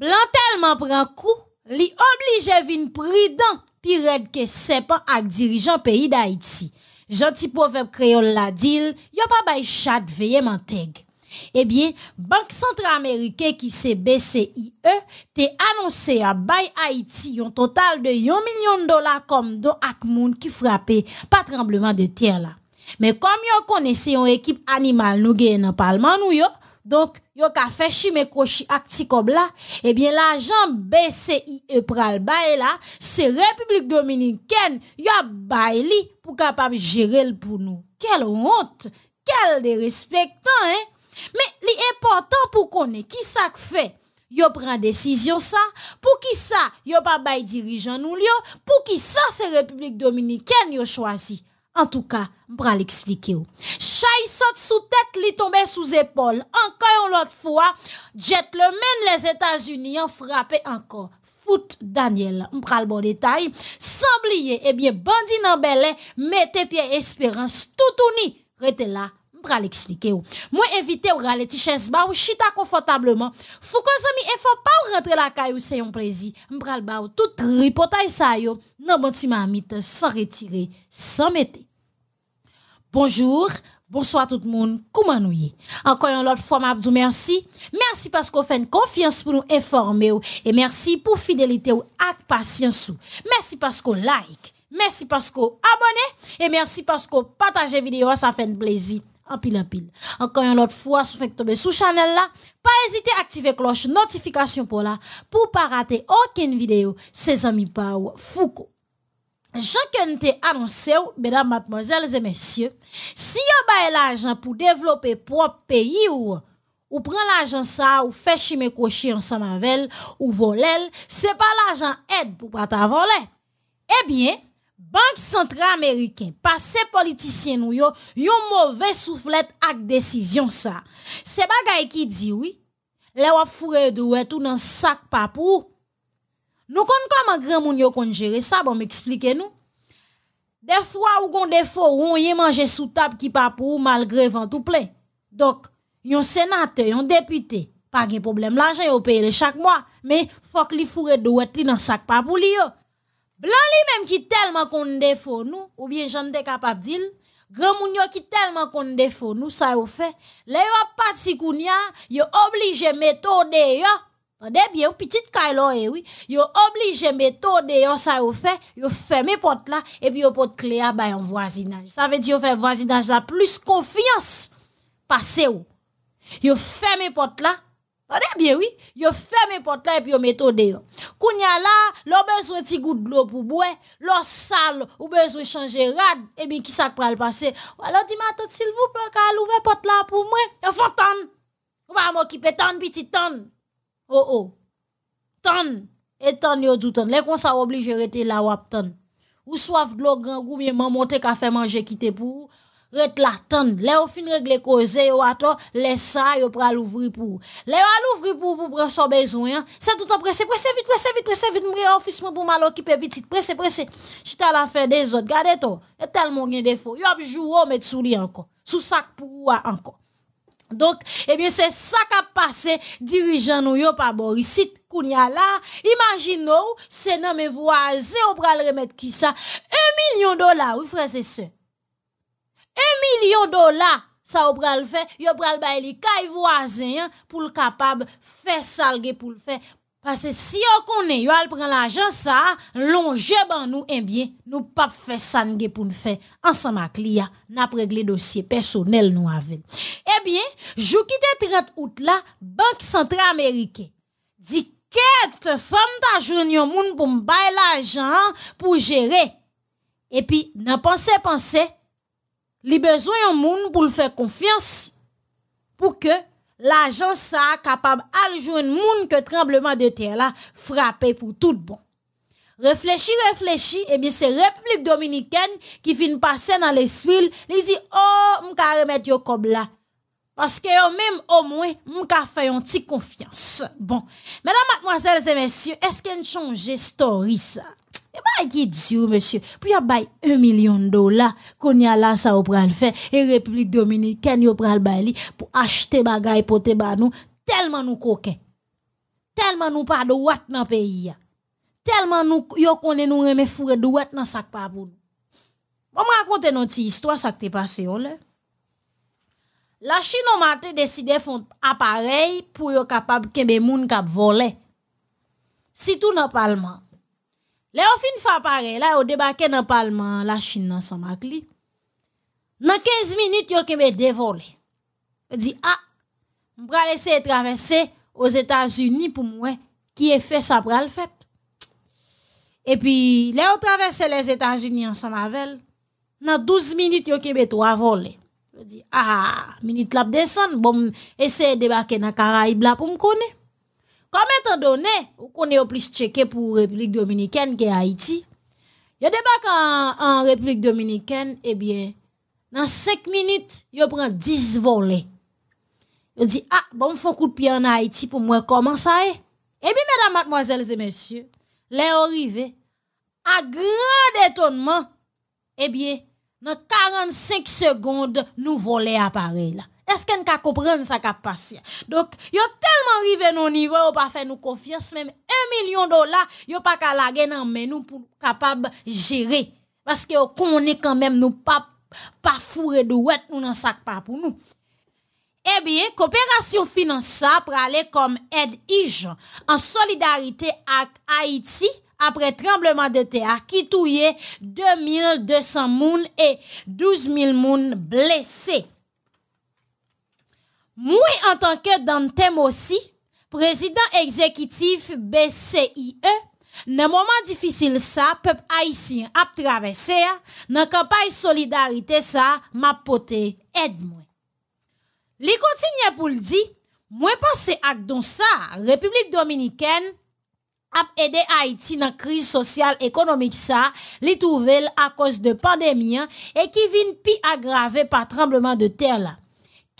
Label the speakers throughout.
Speaker 1: Blanc tellement un coup, li oblige une prudent, pirate que' ke serpent ak dirigeant pays d'Haïti. Gentil proverbe créole la dil, yo pa bay chat veye manteg. Eh bien, Banque Centrale Américaine qui c'est BCIE, t'a annoncé à Bay Haïti un total de 1 million de dollars comme don ak moun qui frappait pas tremblement de terre là. Mais comme yon connaissait une équipe animale nous pas le Parlement nous donc, yo ka fè chimé kochi acti comme eh bien, l'argent BCIE pral et là, c'est République Dominicaine, yo li pour capable gérer pour nous. Quelle honte, quel dérespectant, hein? Mais l'important pour qu'on qui ça fait yo prend décision ça pour qui ça yo pas de dirigeant pour qui ça c'est république dominicaine yo choisi en tout cas, bras l'expliquer. chaille saute sous tête, li tombe sous épaule. Encore une autre fois, jet le les États-Unis ont frappé encore. Foot Daniel, le bon détail. Sans oublier, eh bien, bandit nan mettez pied espérance, tout uni, rete là pour l'expliquer. Moi, invité ou aller chaise ba ou chita confortablement. Fou que zami, ne faut pas rentrer la caille c'est un plaisir. Vous ba tout ripotaille sa yo, nan bon ti sans retirer, sans mettre. Bonjour, Bonsoir tout le monde, comment nous y Encore une fois, merci. Merci parce que vous une confiance pour nous informer et merci pour fidélité ou et patience. Merci parce vous like, merci parce qu'on abonnez et merci parce partagez la vidéo, ça fait un plaisir en pile en pile. Encore une autre fois, si vous faites tomber sous channel là, pas hésiter à activer cloche notification pour là, pour pas rater aucune vidéo. Ses amis Pau Foucault. Je vous annoncé, mesdames, mademoiselles et messieurs, si vous avez l'argent pour développer propre pays ou ou prend l'argent ça ou fait chimé cocher ensemble avec elle ou voler c'est pas l'argent aide pour pas voler eh bien Banque centrale américaine, passé politicien nous yo, yon mauvais soufflette ak décision ça. C'est bagay qui dit oui. Le wap foure doué tout dans sac papou. Nous kon comment grand moun yo kon gérer ça, bon m'expliquez nous. Des fois ou gon défaut ou yon mange sous table qui papou malgré vent tout plein. Donc, yon sénateur, yon député, pas gen problème l'argent est paye chaque mois, mais faut que li foure doué tout dans sac papou li yo blanc lui même qui tellement kon defo nous, ou bien j'en de capable dil, Grand moun yo ki tellement kon defo nou, sa yo fait. le yo pat si kounia, ya, yo oblige metode yon, tande bien, petit eh oui. kailo obligé yo oblige metode yon sa yo fait, yo là, pot la, et yon pot kle ya yon voisinage. Ça veut dire fait un voisinage, la plus confiance passé. ou. Yo ferme pot là. Attendez bien, oui. Yo ferme porte là et puis yo au dehors. Kounya là, a besoin petit goût de l'eau pour boire, l'eau sale, ou besoin changer rad, et eh bien qui ça le passer. Alors dis moi s'il vous plaît, ouvrir les porte là pour moi, Yo faut ton. Ou va m'occuper ton, petit ton. Oh oh. Ton Et ton yo tout Les cons, ça obligé rester là ou attendre. Ou soif de l'eau grand goût bien maman monter café manger quitter pour ret la tan. Le ou fin regle koze yo ato, le sa yo pral ouvri pou. Le yo al ouvri pou pou pre so bezwen. Hein. Se tout an pressé vite vite, vite vite. prese vit. Mre ofisman pou mal okipe petit, presse, presse. Chita la fe de zot. Gade to. E telman gen defo. Yo jou ou met sous li encore sous sak pour ou anko. Donc, eh eh se sa passé. dirigeant nous, nou yo bon ici koun ya la. c'est c'est se nan on pral ou qui ça ki million de dollars, oui frère c'est ça un million de dollars ça le faire. on va le faire les kay voisin hein, pour le capable faire ça pour le faire parce que si on connaît yo va prendre l'argent ça longer ben nous eh bien nous pas faire ça pour le faire ensemble avec lia n'a régler dossier personnel nous avec eh bien quitte le 30 août la banque centrale américaine dit quête femme ta journée moun pour me l'argent hein, pour gérer et puis n'a pensé penser a besoin en monde pour le faire confiance pour que l'agence ça capable al un monde que tremblement de terre là frappé pour tout bon. Réfléchis, réfléchis, et eh bien c'est République dominicaine qui fin passer dans l'esprit, Ils dit oh m'ka remettre yo comme là. Parce que même au moins m'ka faire un petit confiance. Bon, mesdames mademoiselles et messieurs, est-ce qu'elle change story ça et bien, qui dit, monsieur, pour y avoir un million de dollars, qu'on y a là, ça, on pourra le faire, et République Dominicaine, on pral le faire, pour acheter bagaille, pour te ba nous, tellement nous coquins. Tellement nous pas de droit dans le pays. Tellement nous, y'a qu'on est nous remet fourré de droit dans le sac pas pour nous. On me raconte une petite histoire, ça qui t'est passé, oh, l'a. La Chine, on m'a décidé de faire appareil pour y'a capable qu'il y ait des gens qui volé. Si tout n'est pas le moment. Le ou fin fa pare, la dans debake nan palman la chine nan san mak Dans 15 minutes, il a keme devole. Il dit, ah, mbra essayer de traverser aux états unis pour moi qui est fait sa pral le Et puis, le a traversé les états unis en san mavel, nan 12 il a keme trois vole. Il dit, ah, descend bon essayer de débarquer dans nan Caraïbes pour me connaître. Comme étant donné, ou qu'on est au plus checké pour République Dominicaine que Haïti, vous des en, en, République Dominicaine, eh bien, dans 5 minutes, vous prend 10 volets. Vous dit, ah, bon, faut coup de pied en Haïti pour moi, comment ça Eh bien, mesdames, mademoiselles et messieurs, les arrivés, à grand étonnement, eh bien, dans 45 secondes, nous volons appareil là. Est-ce qu'on peut comprendre ce qui passé Donc, ils ont tellement arrivé à nos niveaux, pas faire nous confiance, même un million de dollars, ils n'y pas la mais nous pour capable gérer. Parce que on est quand même, nous pas pas de nous n'en sac pas pour nous. Eh bien, coopération financière pour aller comme aide ige en solidarité avec Haïti après tremblement de terre qui touillait 2200 personnes et 12 000 personnes blessés. Moi, en tant que Dantem aussi, président exécutif BCIE, dans moment difficile ça. peuple haïtien traversé traverser hein. la campagne solidarité, ça m'a poté aide moi. mwen. Li kontinye pou l di, moi, ça ak don République dominicaine, a aidé Haïti dans la crise sociale économique, ça, li trouvé à cause de pandémie hein, et qui vient pi aggraver par tremblement de terre là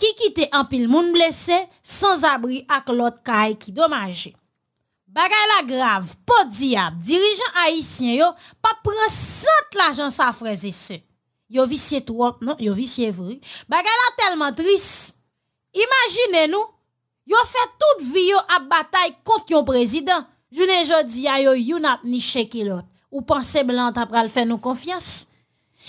Speaker 1: qui ki en pile moun blessé, sans abri ak l'autre kaye qui dommage Bagay la pas diable, dirigeant dirijan pas yo, pa pren sant l'argent à sa Yo visye trop, non, yo visye vri. Bagay la tellement tris. Imaginez nous yo fait toute vie yo a bataille kont yon je Jounen jodi a yo yon ap ni l'autre. » Ou pensez Blanc tap pral fait nous confiance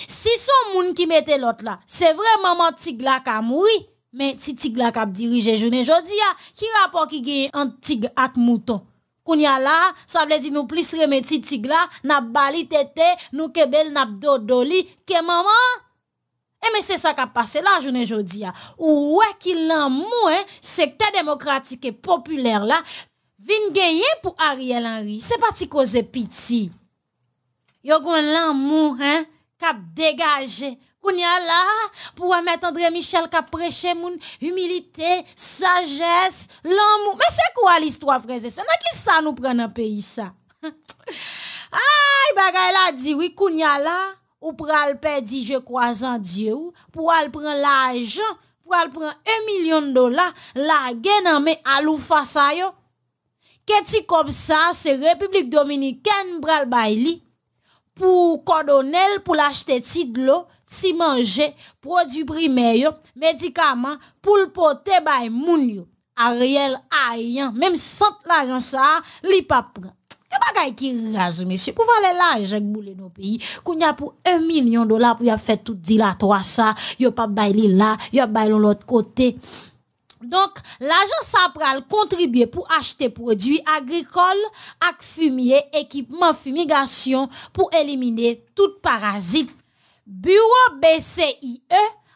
Speaker 1: Si son moun ki mette là, la, c'est vraiment tigla qui a mouru mais si tigla kap cap dirige journée jodi a qui rapport qui gagne en Tigla ak mouton qu'il y a là ça veut dire nous plus remet titigla, n'a bali tete nous kebel n'a dodo que maman et eh, mais c'est ça qui a passé là journée Jodia. a ouais qu'il l'en hein, secteur démocratique et populaire là vin gagner pour Ariel Henry c'est pas si cause pitié yo gon l'amour hein cap dégager Kounya là, pour mettre André Michel qui a prêché humilité, sagesse, l'amour. Mais c'est quoi l'histoire, Frère? C'est qui ça nous prend dans pays, ça? Aïe, bagay a dit, oui, Kounya là, ou pral perdre, je crois en Dieu, pour al prendre l'argent, pour prendre un million de dollars, la gaine en à l'oufasa yo. Qu'est-ce comme ça, c'est République Dominicaine pral baili pour cordonnel, pour l'acheter de l'eau, si manger, produits primaires, médicaments pour le porter bay moun yo. Ariel ayan même sans l'argent ça, li pas prend. Ke bagay ki rase, valer là vale la jek boule nou pays koun a pour 1 million pour y a fait tout dilatoire ça yo pa bay li là yo bay l'autre côté kote. l'agence l'ajan sa pral contribuer pour acheter produits agricoles, ak fumier, équipement fumigation, pour éliminer tout parasite Bureau BCIE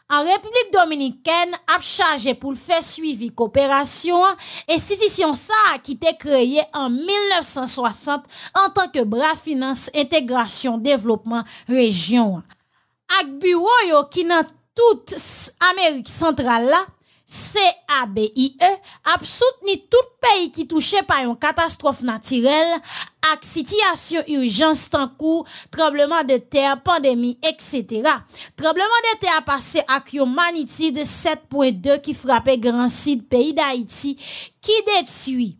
Speaker 1: en République Dominicaine a chargé pour faire suivi coopération institution ça qui était créée en 1960 en tant que bras finance intégration développement région. Ak bureau qui dans toute Amérique centrale là CABIE a e, soutenu tout qui qui par une catastrophe naturelle, avec situation urgence en cours, tremblement de terre, pandémie, etc. Tremblement de a passé à yon de 7.2 qui frappait grand site pays d'Haïti, qui détruit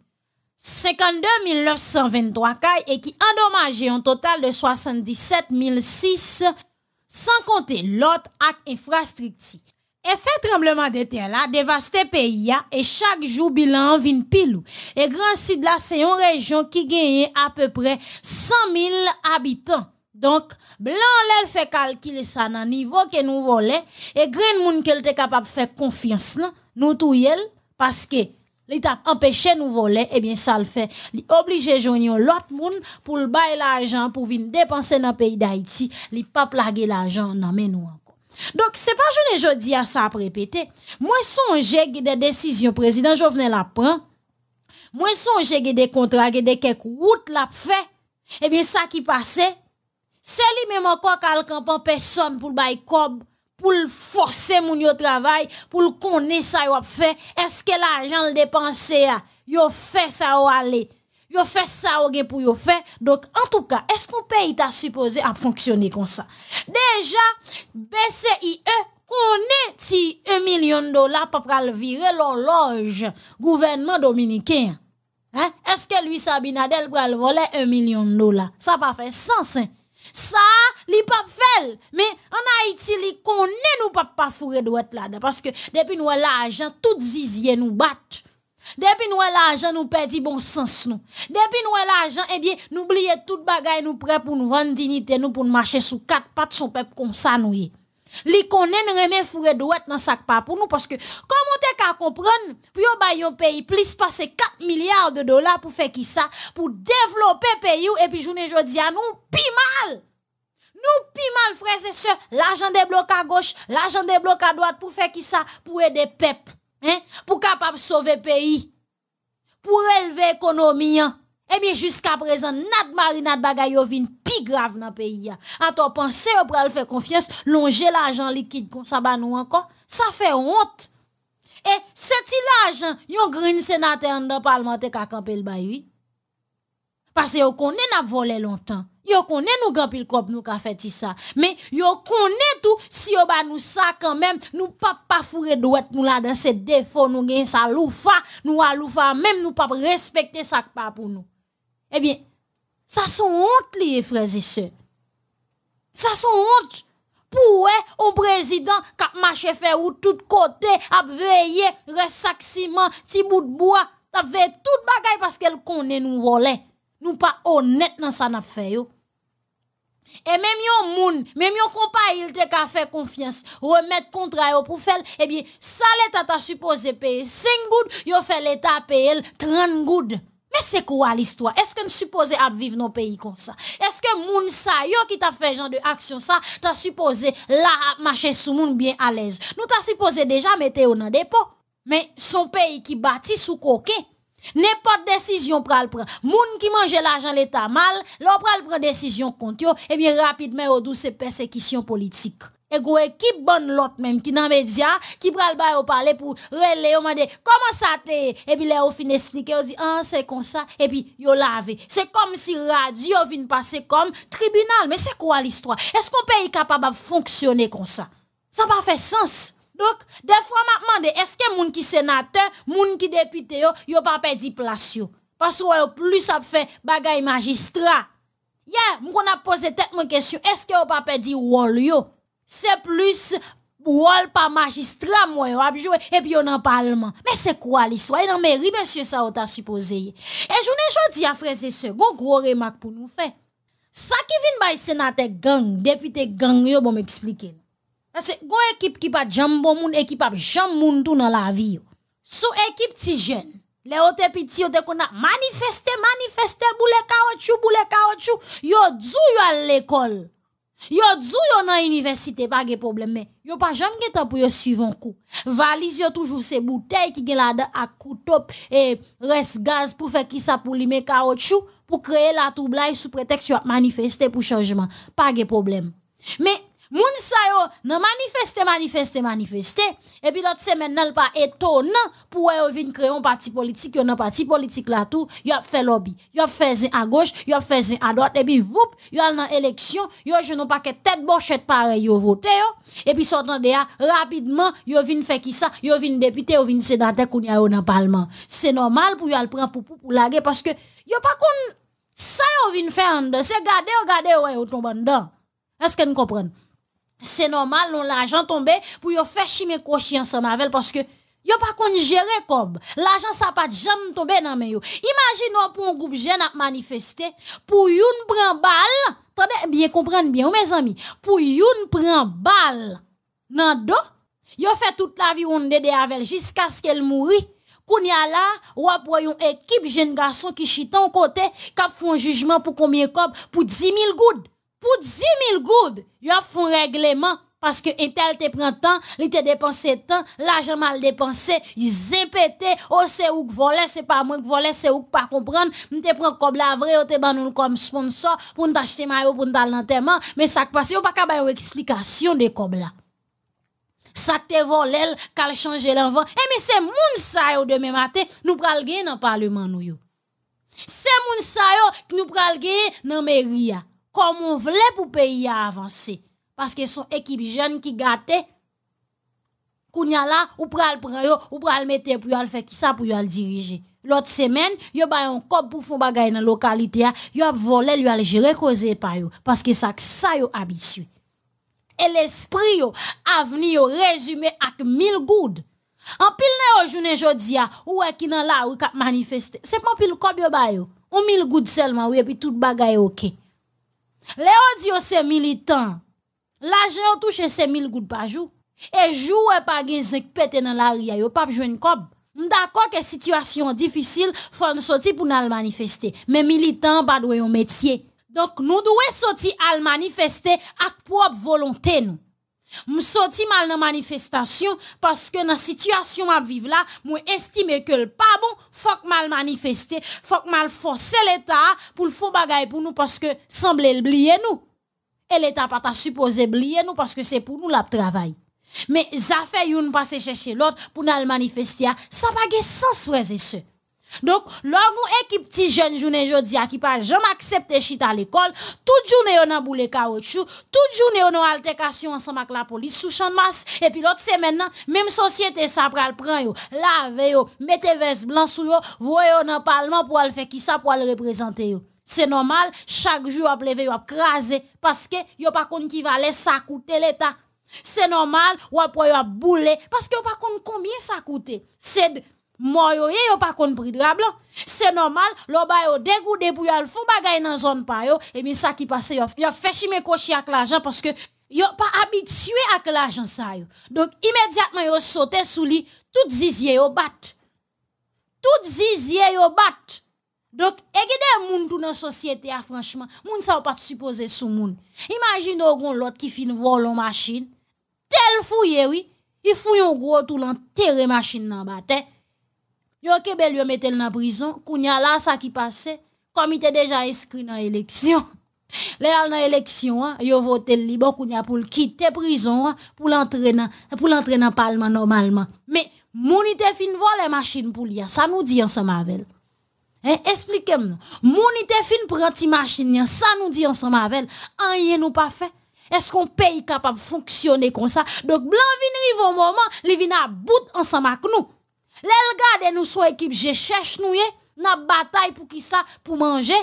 Speaker 1: 52 923 cailles et qui endommageait un total de 006 sans compter l'autre acte infrastructure fait tremblement de terre là dévasté pays et chaque jour bilan vin pilou. Et Grand site, là c'est une région qui gagne à peu près 100 000 habitants. Donc, blanc l'el fait calculer ça nan niveau que nous volait et grand moun qui était capable faire confiance là, nous touyel parce que l'état empêché nous voler et eh bien ça le fait, il obligé joindre l'autre moun pour le bail l'argent pour venir dépenser dans pays d'Haïti, li pas plaguer l'argent nan men nous. Donc, ce n'est pas je ne jodi à ça à répéter. Moi, songe des décisions, président Jovenel la prend. Moi, songe des contrats, des quelques routes la fait. Eh bien, ça qui passait, c'est lui-même encore quelqu'un pour personne pour le bail pour le forcer moun travail, pour le connaître ça a fait. Est-ce que l'argent le dépensé a? fait ça ou aller? Yo fait ça ou pour yo fait. Donc, en tout cas, est-ce qu'on pays t'a supposé à fonctionner comme ça? Déjà, BCIE connaît si 1 million de dollars pour virer l'horloge gouvernement dominicain. Hein? Est-ce que lui, Sabinadel, pour voler 1 million de dollars? Ça pas fait sens, hein? Ça, li pas fait. Mais en Haïti, li connaît nous pas pas fourrer droite là Parce que depuis nous l'argent, tout zizier nous battent. Depuis nous l'argent, nous perdons bon sens nous. Depuis nous l'argent, eh bien, nous oublions tout bagaille, nous prêt pour nous vendre dignité, nous pour nous marcher sous quatre pattes son peuple comme ça nous y. Li konnen reme fure douet dans sac pas pour nous parce que comment t'es qu'à comprendre pour on bay pays plus passer 4 milliards de dollars pour faire qui ça pour développer pays et puis journée jodi à nous pi mal. Nous pi mal frères et sœurs, l'argent débloque à gauche, l'argent débloque à droite pour faire qui ça pour aider peuple Hein? pour capable sauver pays, pour élever l'économie. Hein? Eh bien, jusqu'à présent, nad marinade bagay yo vin pi grave dans pays. En hein. ton pensée, yo pral faire confiance, longer l'argent liquide ça va bah, nous encore, ça fait honte. Et eh, c'est-il l'argent, yon green sénateur dans Parlement qui a campé le bail, parce que vous n'a volé longtemps. Vous connaissez nous grand pile nous ka fait ça. Mais vous connaissez tout si vous ba nous ça quand même. Nous pas pas fourré douette nous là dans ces défauts. Nous gagnons ça loufa. Nous à loufa. Même nous pas respecter ça pas pour nous. Eh bien, ça sont honte les frères et sœurs. Ça sont honte. Pourquoi un président qui marche fait ou tout côté, a veillé, ressac ciment, petit bout de bois, a fait tout bagaille parce qu'elle connaît nous voler nous pas honnête nan sa n'a fait. yo. et même yon moun, même yon kompa il te fait confiance, remettent remettre contrat yo faire, et eh bien, ça l'État ta supposé payer 5 goud, yo fait l'État payer 30 goud. Mais c'est quoi l'histoire? Est-ce que nous supposons vivre nos pays comme ça? Est-ce que les gens, yo qui t'a fait genre de action ça, t'a supposé là marcher sous moun bien à l'aise? Nous t'a supposé déjà mettre au dépôt. Mais son pays qui bâtit sous coquet. N'importe décision pral prendre Moun qui mange l'argent l'État mal, l'on pral prend décision contre eux et eh bien rapidement au douce persécution politique. Et go équipe bonne l'autre même qui dans média qui pral ba au parler pour relayer on comment ça te et puis eh là au fin expliquer on dit ah c'est comme ça et puis yo lavé c'est comme si radio vient passer comme tribunal mais c'est quoi l'histoire est-ce qu'on pays capable de fonctionner comme ça ça pas fait sens Dok, defromatman de eske moun ki senate, moun ki depite yo, yo pape di plasyon. Pas wè yo plus ap fè bagay magistra. Ye, moun kon ap pose tet moun kesyon, eske yo pape di wòl yo? Se plus wòl pa magistra moun yo ap jwè, epi yo nan parlman. Mè se kwa l'iswa? E nan mè ribesye sa wò ta supposeye. E jounen jò di a freze se, gò gwo remak pou nou fè. Sa ki vin bay senate gang, depite gang yo, bon mè eksplike mè. Parce que une équipe qui pas jambon moun, équipe pas jambon tout dans la vie. Sous équipe ti jeune, les autres petits autres qu'on a manifesté, manifesté boule caoutchouc, boule caoutchouc, yo djou yo à l'école. Yo dou yo dans l'université, pas de problème, mais yo pas jamais gen temps pour yo suivre un coup. Valise yo toujours ces bouteilles qui gen là-dedans à top et reste gaz pour faire qui ça pour limer caoutchouc pour créer la trouble sous prétexte de manifester pour changement, pas de problème. Mais Moun sa yo nan manifeste, manifeste, manifeste. Et puis l'autre semaine, nan pas étonnant pour yon vin créer un parti politique, yon nan parti politique là tout, a fait lobby. a fait à gauche, a fait à droite, et puis vous, yon nan élection, yon je n'ont pas que tête bochette pareil, yon vote voté. Et puis sortant de ya, rapidement, yon vin fait qui ça, yon vin député, yon vin sénateur, koun yon nan parlement. C'est normal pour yon prendre pour pour pou parce que yon pas qu'on, ça yon vin faire en de, c'est garder, garder, ouais, yon dedans. Est-ce que nous c'est normal, l'argent tombé pour y faire mes cocher ensemble avec parce que a pas qu'on gérer comme l'argent ça pas jamais tombé dans main yo. Imaginons pour un groupe jeune à manifester pour une prend balle, attendez bien comprendre bien mes amis, pour une prend balle nan do, y'a fait toute la vie on dédé avec jusqu'à ce qu'elle mourit. a là, ou après une équipe jeune garçon qui chitent en côté, qui font un jugement pour combien de pour 10 000 gouttes. Pour 10 000 goudes, a font règlement parce que Intel te prend temps, il te dépensé temps, l'argent mal dépensé, ils impété, oh c'est où que volé, c'est pas moi qui vole, c'est où que pas comprendre, on te prend comme la vraie, tu te ban comme sponsor, pour nous acheter maillot, pour nous dans l'enterrement, mais ça qui passe, on pas capable une explication de comme là. Ça te volé, qu'elle changer l'envoi, et eh, mais c'est moun ça yo demain matin, nous pral gagner dans parlement nous yo. C'est moun ça yo, nous pral gagner dans mairie comme on voulait pour pays à avancer parce que son équipe jeune qui y a là ou pral pran yo ou pral mettre pour al faire qui ça pour le diriger l'autre semaine yo ba un cop pour font bagay dans la localité yo a volé lui al gérer kose par yo parce que ça ça yo habitué et l'esprit yo avenir yo résumé avec mille goudes en pile ne yo journée jodi a ou qui dans la rue k'ap manifester c'est pas pile corps yo ba yo un mille goudes seulement oui et puis tout bagay OK les on dit c'est militant. L'argent touche mille gouttes par jour et joue pas gain 5 pété dans la n'y a pas joindre cob. D'accord que situation difficile faut sortir pour nous manifester, mais militant pas doit métier. Donc nous devons sortir à manifester à propre volonté nous. Je senti mal dans manifestation parce que dans la situation à vivre là, suis estime que le pas bon, faut mal manifester, faut que mal forcer l'État pour le faux bagay pour nous parce que semble oublier nous. E et l'État pas supposé oublier nous parce que c'est pour nous la travail. Mais ça fait une passer chercher l'autre pour nous manifester, ça pas de sens, et sœurs. Donc, l'on équipe petit jeune journée jodi a qui pas jamais accepté chita à l'école, toute journée on a boule caoutchouc, toute journée on a altercation ensemble avec la police sous champ de masse et puis l'autre semaine même société ça pral prend yo, lave yo, mettez veste blanc sous yo, voyez dans parlement pour le faire qui ça pour le représenter C'est normal, chaque jour à avez yo a craser parce que yo pas compte qui va laisser ça coûter l'état. C'est normal, ou après yo bouler, boule parce que yo pas compte combien ça coûte. C'est moyo yo pas pa kon c'est normal lo ba yo dégoudé pou yo al fou bagay nan zone pa yo et bien ça qui passe yo a fait chimé cochons avec l'argent parce que yo pas habitué avec l'argent ça donc immédiatement yo sauté sous lit tout zizye yo bat tout zizye yo bat donc egide moun dans la société ah, franchement moun sa ou pas supposé sou moun imagine ou grand l'autre qui fin volon machine tel fouye oui il fouille un gros tout l'enterre machine dans la bataille. Yo kebel yo metel nan prison, kounya la sa ki il komite déjà inscrit nan élection Le al nan élection, yo vote li bon kounya pou l'kite prison pou l'entraîner, nan, l'entraîner palman normalman. Mais, moun ite fin vo machine pou li ça sa nou di avec. Hein, expliquez-moi. nou, moun ite fin pran ti machin ya, sa nou di ansan nous pas fait? Est-ce qu'on paye capable kapab fonctionner kon sa, Donc blan vin au moment li vin à bout ensemble avec nous. Les nous sous équipe, je cherche nous, n'a bataille pour qui ça, pour manger.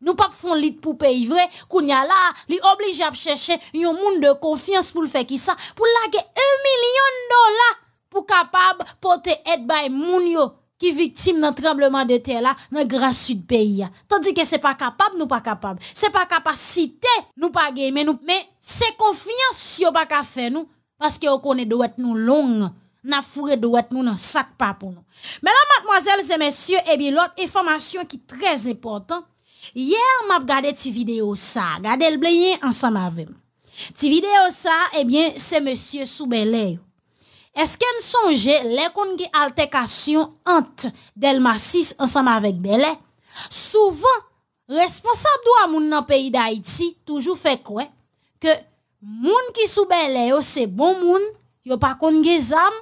Speaker 1: Nous pas font lit pour payer vrai, qu'on y a là, à chercher un monde de confiance pour le faire qui ça, pour lage un million de dollars pour capable porter aide by qui sont qui victime d'un tremblement de terre là dans le grand sud pays tandis que c'est pas capable nous pas capable c'est pas capacité nous pas gagner mais nous mais c'est confiance yo pas faire nous parce que on connaît doit être nous longue n'a fourré douette nous dans sac pas pour nous. Mesdames, mademoiselles et messieurs, et eh bien l'autre information qui est très importante, hier m'a regardé cette vidéo ça, regardez le blé ensemble avec moi. Cette vidéo ça, eh bien c'est monsieur Soubelé. Est-ce qu'elle songe les altercations altercation entre Delma 6 ensemble avec Belé? Souvent responsable de moun dans pays d'Haïti toujours fait quoi que moun qui Belé, c'est bon moun, yo pas kon ge zam,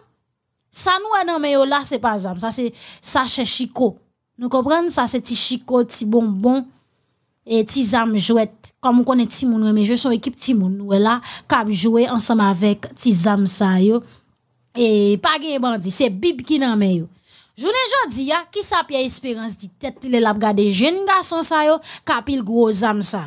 Speaker 1: ça nous a nommé là, c'est pas ZAM. Ça c'est Sache Chico. Nous comprenons, ça c'est ti Chico, ti bonbon et Tizam ZAM jouet. Comme on connaît moun mais je suis équipe Timoun. Nous qui là, joué ensemble avec Tizam ZAM ça yo. Et pas gué bandi, c'est Bib qui nommé yo. Je jodi dis dit qui sa à Espérance dit tête, les est là, garçons, jeune garçon ça yo, le gros ZAM ça.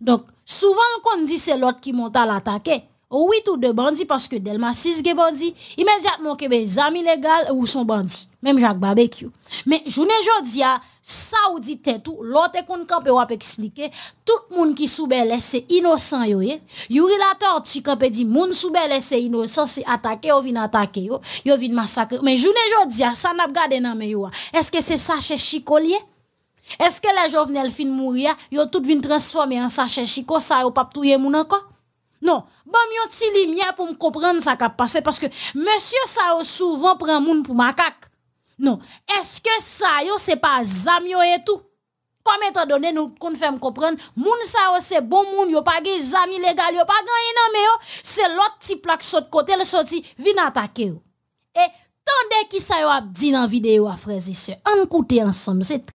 Speaker 1: Donc, souvent, quand on dit c'est l'autre qui monte à l'attaquer, Oh oui tout de bandits parce que Delma 6 est bandits. Immédiatement que ben, mes amis légaux ou sont bandits. Même Jacques Barbecue. Mais journée jodia, ça ou dit tout, l'autre kon kampe vous expliquer, tout monde qui soubele c'est innocent yo eh. Yuri la torti kampe dit moun soubele c'est innocent, c'est attaqué ou vin attaquer. yo, yo vin massacrer. Mais journée jodia, ça n'a pas gardé dans me yo. Ah. Est-ce que c'est ça chez Chicolier? Est-ce que les jeunes fin mourir, yo tout vin transformer en sachet chico, ça yo tout pas moun encore? Non, bon yon ti lumière pour me comprendre ça qui a passé parce que monsieur ça souvent prend moun pour macaque. Non, est-ce que ça yo c'est pas zam yo et tout? Comme étant donné nous qu'on fait me comprendre, moun ça c'est bon moun yo pas des amis légaux yo pas gagné non mais c'est l'autre petit qui saute côté le sorti vin attaquer Et Yon dek ki sa yo ap di nan videyo a frezi se an koute ansam zet.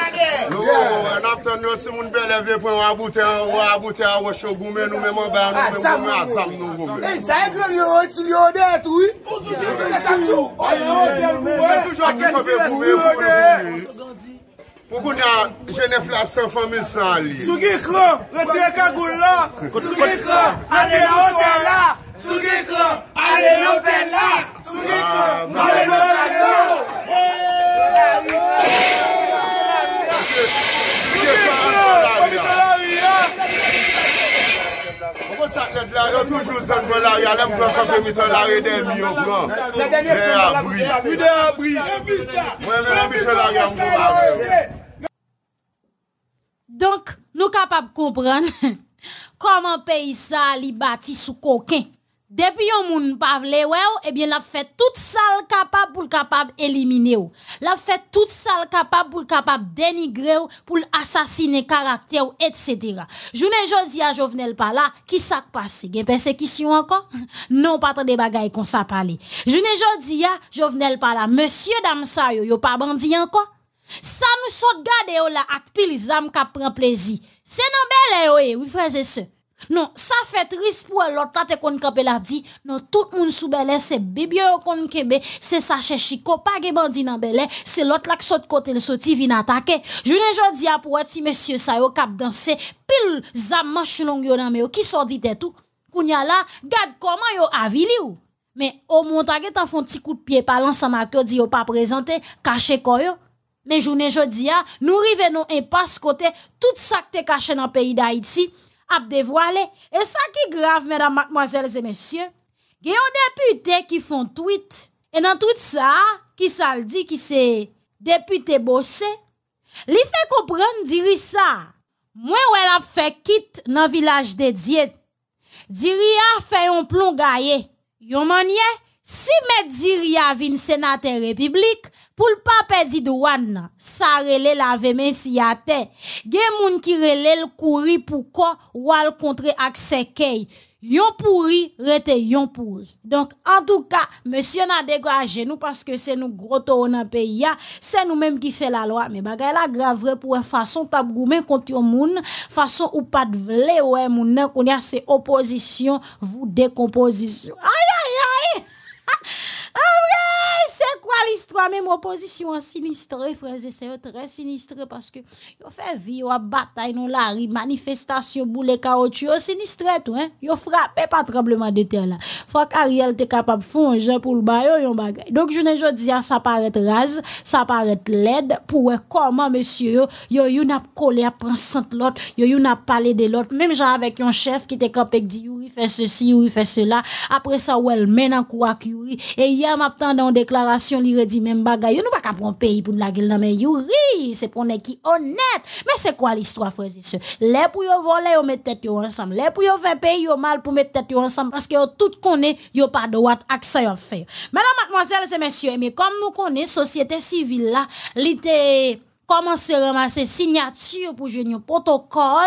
Speaker 1: Why is it Áève Arpo Nil? Yeah Well. When the day comes thereını Tr graders will come and song aquí What's new is what Pre Geb 肉 Here? Ab anckèm Agèrik Mè Bayouch We said Why do we have 5 thousand veld g Transformers? Sonye note What? Sonye note We are How and who in ouu Yes Mwen de a brille, mwen de a brille. Donk nou kapap koubran koman pey sa li bati sou koken. Depuis mon nous pa vle wè eh bien l'a fait toute salle capable pour le capable éliminer ou. L'a fait toute salle capable pour le capable dénigrer ou, pour assassiner, caractère ou, etc. Je Joune à Jovenel pas là, qui s'ak passe? Gen persécution encore? Non, pas tant de bagay qu'on s'a parlé. Joune à Jovenel pas là, monsieur dame ça, yo, pas bandit encore? Ça nous saute gade ou oh, là, ak les hommes qui prend plaisir. C'est non belle eh, oui, oui, frère et non, ça fait triste pour l'autre là, te kon kapé la dit, non, tout le monde sous belé, c'est bébé kon kebe, c'est sachet chico, pas ge bandi nan belé, c'est l'autre là qui saute côté le sorti vin attaquer. Je ne dis à pour monsieur sa yo kap danser, pile zam manche long yo nan me yon. qui sorti tête tout. Kounya là, garde comment yo avili ou. Mais au montage t'en font petit coup de pied par l'ensemble à dit yo pas présenté, caché quoi Mais journée jodi nous rive un passe côté tout ça que t'es caché dans pays d'Haïti. ap devwa le, e sa ki grav, mèdam, mòzèl, zè mèsyè, gen yon deputè ki fon tweet, e nan tweet sa, ki sal di ki se deputè bòse, li fe komprèn diri sa, mwen wèl ap fe kit nan vilaj de Died, diri a fe yon plon gaye, yon manye, Si Mediria vin sénateur république, pour le pape dit douane, ça relè la men si a te. Gen moun ki relè le pour ko Yon pourri, rete yon pourri. Donc, en tout cas, monsieur n'a dégagé nous parce que c'est nous gros tour dans pays, c'est nous même qui fait la loi. Mais bagay la grave pour façon tap goumen contre yon moun, façon ou pas de vle ou moun nan ces opposition, vous décomposition. l'histoire, même opposition sinistre frères et sœurs, très sinistre parce que yo fait vie, yo a bataille dans la rue, manifestation, boule caoutchouc, C'est sinistre tout, hein. Yo frappé pas tremblement de terre là. Faut qu'Ariel te capable de pour le bail, yon Donc, je ne dis ah, ça paraît rase, ça paraît laide, pour comment, monsieur, yo, yo, n'a collé à prendre l'autre, yo, yo n'a parlé de l'autre, même genre avec un chef qui te capé dit, oui, fait ceci, il fait cela. Après ça, elle mène en quoi, et hier, m'attendant une déclaration, il redit même bagay. nous va pas pays pour nous la nan Mais ri. C'est pour qui honnête. Mais c'est quoi l'histoire frères et sœurs les pou voler vous mettre tête ensemble. les pour faire faire payer au mal pour mettre tête ensemble parce que tout connaît pas de droit à faire Madame mademoiselle et messieurs, comme nous connaissons la société civile là, commencé à ramasser signature pour jeune protocole.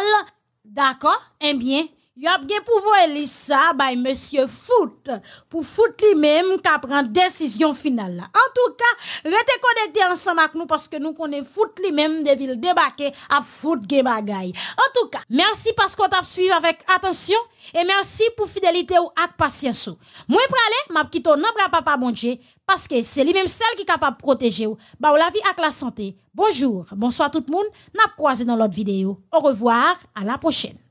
Speaker 1: D'accord Eh bien, a pouvoir monsieur Foot pour Foot lui-même qui prend décision finale En tout cas, restez connectés ensemble avec nous parce que nous connaissons Foot lui-même depuis le débarqué à Foot En tout cas, merci parce qu'on t'a suivi avec attention et merci pour fidélité ou avec patience. Moi aller m'a quitté non à papa bon Dieu parce que c'est lui-même celle qui est capable de protéger ou ba la vie avec la santé. Bonjour, bonsoir tout le monde. N'a croiser dans l'autre vidéo. Au revoir, à la prochaine.